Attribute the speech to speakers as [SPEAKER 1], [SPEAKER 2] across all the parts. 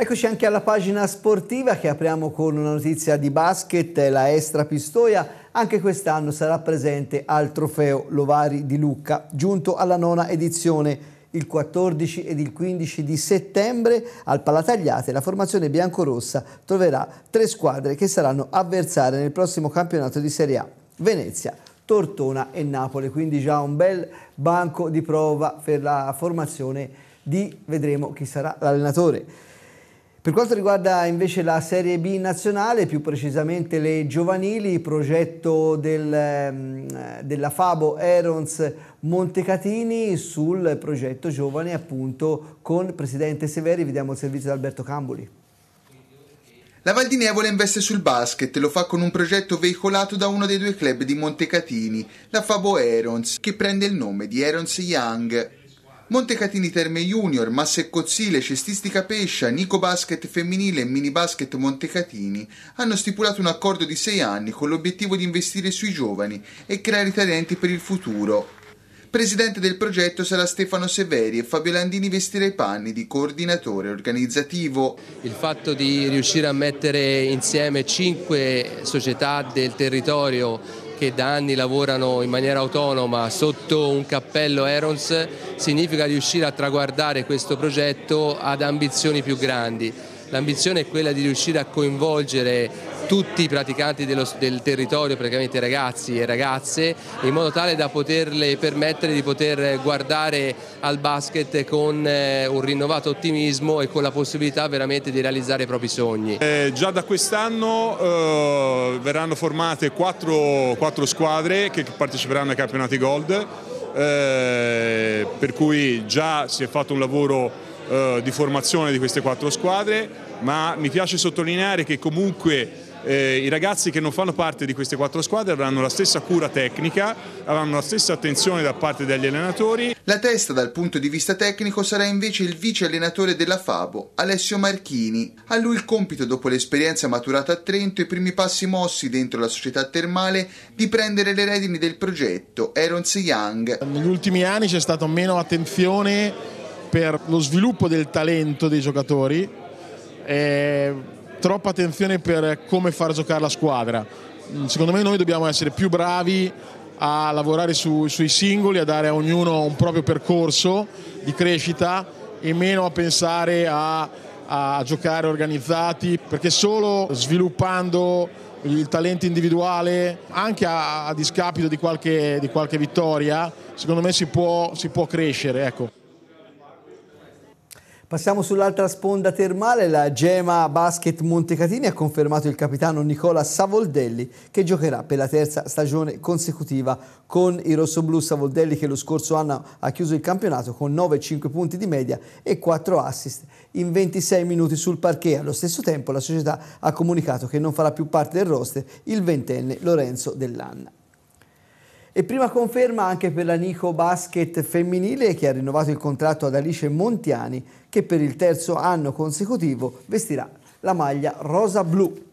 [SPEAKER 1] Eccoci anche alla pagina sportiva che apriamo con una notizia di basket, la Estra Pistoia anche quest'anno sarà presente al trofeo Lovari di Lucca, giunto alla nona edizione il 14 ed il 15 di settembre al Palatagliate la formazione biancorossa troverà tre squadre che saranno avversarie nel prossimo campionato di Serie A, Venezia, Tortona e Napoli, quindi già un bel banco di prova per la formazione di vedremo chi sarà l'allenatore. Per quanto riguarda invece la Serie B nazionale, più precisamente le giovanili, progetto del, ehm, della Fabo Aerons Montecatini sul progetto giovane appunto con Presidente Severi, vediamo il servizio di Alberto Camboli.
[SPEAKER 2] La Val di Nevola investe sul basket e lo fa con un progetto veicolato da uno dei due club di Montecatini, la Fabo Aerons, che prende il nome di Aerons Young. Montecatini Terme Junior, Masse Cozzile, Cestistica Pescia, Nico Basket Femminile e Mini Basket Montecatini hanno stipulato un accordo di sei anni con l'obiettivo di investire sui giovani e creare talenti per il futuro. Presidente del progetto sarà Stefano Severi e
[SPEAKER 3] Fabio Landini vestirà i panni di coordinatore organizzativo. Il fatto di riuscire a mettere insieme cinque società del territorio che da anni lavorano in maniera autonoma sotto un cappello Erons significa riuscire a traguardare questo progetto ad ambizioni più grandi l'ambizione è quella di riuscire a coinvolgere tutti i praticanti dello, del territorio, praticamente ragazzi e ragazze, in modo tale da poterle permettere di poter guardare al basket con eh, un rinnovato ottimismo e con la possibilità veramente di realizzare i propri sogni.
[SPEAKER 2] Eh, già da quest'anno eh, verranno formate quattro, quattro squadre che parteciperanno ai campionati Gold, eh, per cui già si è fatto un lavoro eh, di formazione di queste quattro squadre, ma mi piace sottolineare che comunque eh, i ragazzi che non fanno parte di queste quattro squadre avranno la stessa cura tecnica, avranno la stessa attenzione da parte degli allenatori. La testa dal punto di vista tecnico sarà invece il vice allenatore della Fabo, Alessio Marchini. A lui il compito, dopo l'esperienza maturata a Trento e i primi passi mossi dentro la società termale, di prendere le
[SPEAKER 4] redini del progetto Erons Young. Negli ultimi anni c'è stata meno attenzione per lo sviluppo del talento dei giocatori e eh, troppa attenzione per come far giocare la squadra. Mm, secondo me noi dobbiamo essere più bravi a lavorare su, sui singoli, a dare a ognuno un proprio percorso di crescita e meno a pensare a, a giocare organizzati, perché solo sviluppando il talento individuale, anche a, a discapito di qualche, di qualche, vittoria, secondo me si può, si può crescere. Ecco.
[SPEAKER 1] Passiamo sull'altra sponda termale, la Gema Basket Montecatini ha confermato il capitano Nicola Savoldelli che giocherà per la terza stagione consecutiva con i rossoblù Savoldelli che lo scorso anno ha chiuso il campionato con 9-5 punti di media e 4 assist in 26 minuti sul parquet. Allo stesso tempo la società ha comunicato che non farà più parte del roster il ventenne Lorenzo Dell'Anna. E prima conferma anche per la Nico Basket femminile che ha rinnovato il contratto ad Alice Montiani che per il terzo anno consecutivo vestirà la maglia rosa-blu.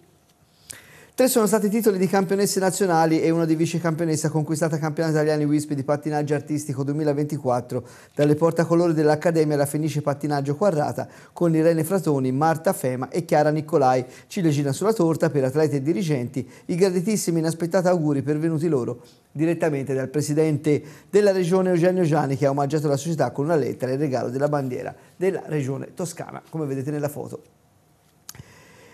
[SPEAKER 1] Tre sono stati i titoli di campionesse nazionali e una di vice campionessa conquistata campionata italiani WISP di pattinaggio artistico 2024 dalle portacolori dell'Accademia la Fenice Pattinaggio Quadrata con Irene Fratoni, Marta Fema e Chiara Nicolai, ciliegina sulla torta per atleti e dirigenti, i graditissimi inaspettati auguri pervenuti loro direttamente dal presidente della regione Eugenio Gianni che ha omaggiato la società con una lettera e il regalo della bandiera della regione toscana, come vedete nella foto.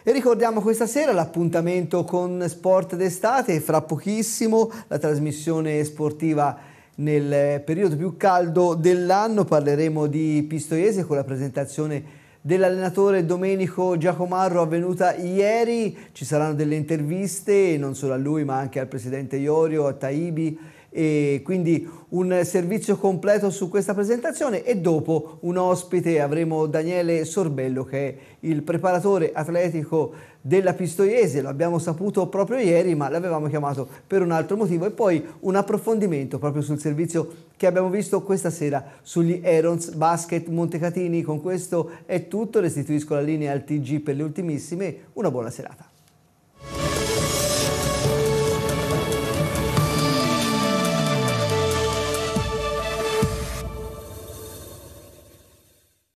[SPEAKER 1] E ricordiamo questa sera l'appuntamento con Sport d'estate, fra pochissimo la trasmissione sportiva nel periodo più caldo dell'anno, parleremo di Pistoiese con la presentazione dell'allenatore Domenico Giacomarro avvenuta ieri, ci saranno delle interviste non solo a lui ma anche al presidente Iorio, a Taibi e quindi un servizio completo su questa presentazione e dopo un ospite avremo Daniele Sorbello che è il preparatore atletico della Pistoiese, lo abbiamo saputo proprio ieri ma l'avevamo chiamato per un altro motivo e poi un approfondimento proprio sul servizio che abbiamo visto questa sera sugli Aerons Basket Montecatini. Con questo è tutto, restituisco la linea al TG per le ultimissime, una buona serata.